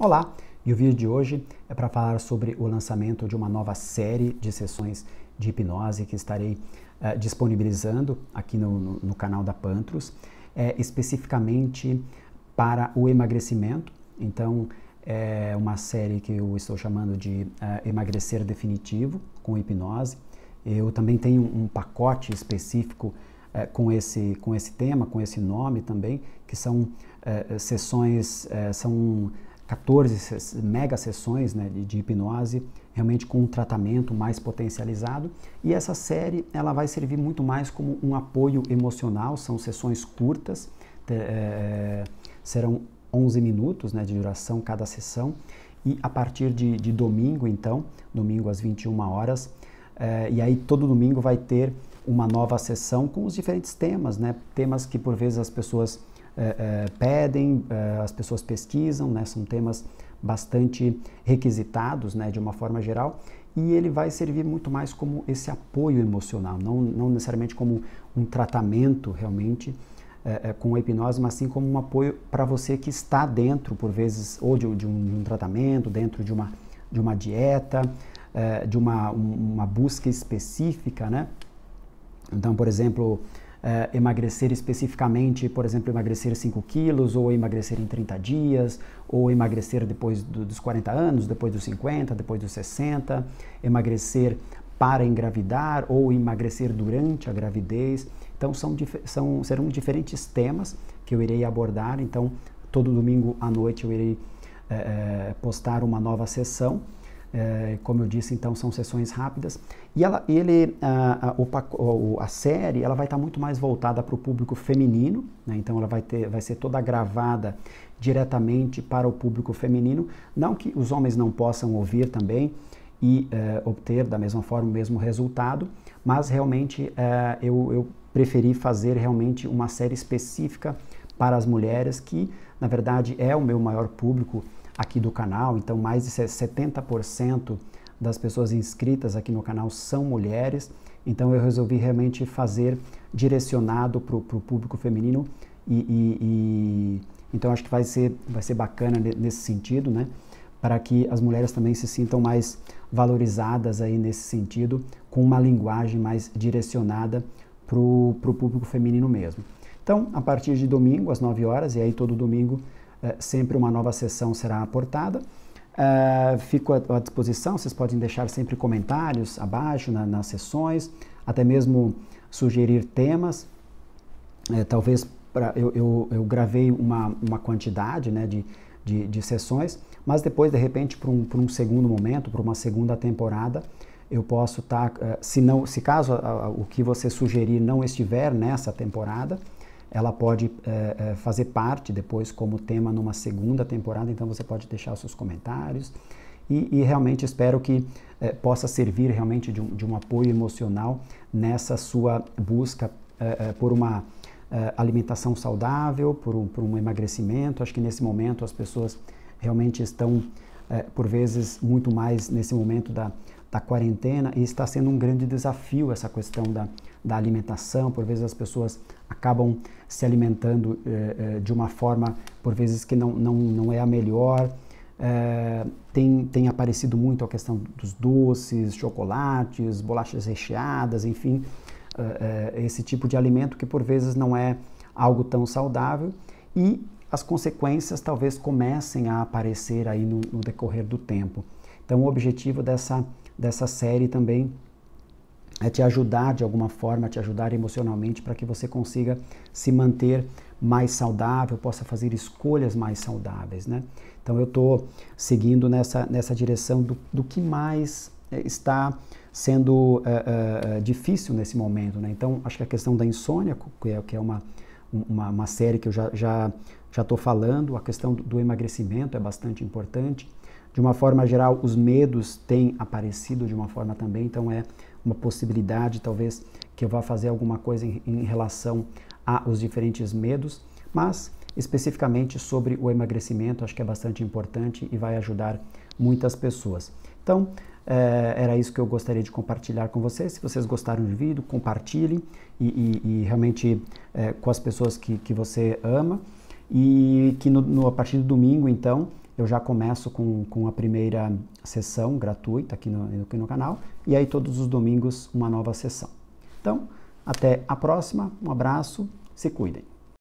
Olá, e o vídeo de hoje é para falar sobre o lançamento de uma nova série de sessões de hipnose que estarei uh, disponibilizando aqui no, no, no, canal da Pantros, é, especificamente para o emagrecimento. Então, é uma série que eu estou chamando de uh, Emagrecer Definitivo com Hipnose. Eu também tenho um pacote específico é, com, esse, com esse tema, com esse nome também, que são é, sessões, é, são 14 mega sessões né, de, de hipnose, realmente com um tratamento mais potencializado. E essa série ela vai servir muito mais como um apoio emocional, são sessões curtas, é, serão 11 minutos né, de duração cada sessão. E a partir de, de domingo, então, domingo às 21 horas, é, e aí todo domingo vai ter uma nova sessão com os diferentes temas, né? Temas que por vezes as pessoas é, é, pedem, é, as pessoas pesquisam, né? são temas bastante requisitados né? de uma forma geral, e ele vai servir muito mais como esse apoio emocional, não, não necessariamente como um tratamento realmente é, é, com a hipnose, mas sim como um apoio para você que está dentro, por vezes, ou de, de, um, de um, tratamento, dentro de uma, de uma dieta, é, de uma, um, uma busca específica, né? Então, por exemplo, é, emagrecer especificamente, por exemplo, emagrecer 5 quilos, ou emagrecer em 30 dias, ou emagrecer depois do, dos 40 anos, depois dos 50, depois dos 60, emagrecer para engravidar ou emagrecer durante a gravidez. Então, são, são, serão diferentes temas que eu irei abordar. Então, todo domingo à noite eu irei é, postar uma nova sessão é, como eu disse, então são sessões rápidas. E ela, ele, a, a, o, a série ela vai estar muito mais voltada para o público feminino, né? então ela vai, ter, vai ser toda gravada diretamente para o público feminino. Não que os homens não possam ouvir também e é, obter da mesma forma o mesmo resultado, mas realmente é, eu, eu preferi fazer realmente uma série específica para as mulheres, que na verdade é o meu maior público aqui do canal, então mais de 70% das pessoas inscritas aqui no canal são mulheres, então eu resolvi realmente fazer direcionado para o público feminino e, e, e, então acho que vai ser, vai ser bacana nesse sentido, né? Para que as mulheres também se sintam mais valorizadas aí nesse sentido, com uma linguagem mais direcionada para o público feminino mesmo. Então, a partir de domingo, às 9 horas, e aí todo domingo eh, sempre uma nova sessão será aportada. Eh, fico à disposição, vocês podem deixar sempre comentários abaixo na, nas sessões, até mesmo sugerir temas. Eh, talvez pra, eu, eu, eu, gravei uma, uma quantidade né, de, de, de sessões, mas depois, de repente, para um, um, segundo momento, para uma segunda temporada, eu posso estar, tá, se não, se caso o que você sugerir não estiver nessa temporada, ela pode é, é, fazer parte depois como tema numa segunda temporada, então você pode deixar os seus comentários. E, e realmente espero que é, possa servir realmente de um, de um, apoio emocional nessa sua busca é, é por uma é, alimentação saudável, por um, por um emagrecimento. Acho que nesse momento as pessoas realmente estão, por vezes, muito mais nesse momento da, da quarentena e está sendo um grande desafio essa questão da, da alimentação, por vezes as pessoas acabam se alimentando eh, eh, de uma forma, por vezes, que não, não, não é a melhor. Eh, tem, tem aparecido muito a questão dos doces, chocolates, bolachas recheadas, enfim, eh, eh, esse tipo de alimento que por vezes não é algo tão saudável e as consequências talvez comecem a aparecer aí no, no decorrer do tempo. Então, o objetivo dessa, dessa série também é te ajudar de alguma forma, te ajudar emocionalmente para que você consiga se manter mais saudável, possa fazer escolhas mais saudáveis, né? Então eu estou seguindo nessa, nessa direção do, do que mais eh, está sendo uh, uh, difícil nesse momento, né? Então acho que a questão da insônia, é, que é, uma, uma, uma série que eu já já já estou falando, a questão do emagrecimento é bastante importante. De uma forma geral, os medos têm aparecido de uma forma também, então é uma possibilidade, talvez, que eu vá fazer alguma coisa em, em relação aos diferentes medos, mas especificamente sobre o emagrecimento, acho que é bastante importante e vai ajudar muitas pessoas. Então, eh, era isso que eu gostaria de compartilhar com vocês. Se vocês gostaram do vídeo, compartilhem e, e, e realmente é, com as pessoas que, que você ama. E que no, no, a partir do domingo, então, eu já começo com, com a primeira sessão gratuita aqui no, aqui no canal e aí todos os domingos uma nova sessão. Então, até a próxima, um abraço, se cuidem.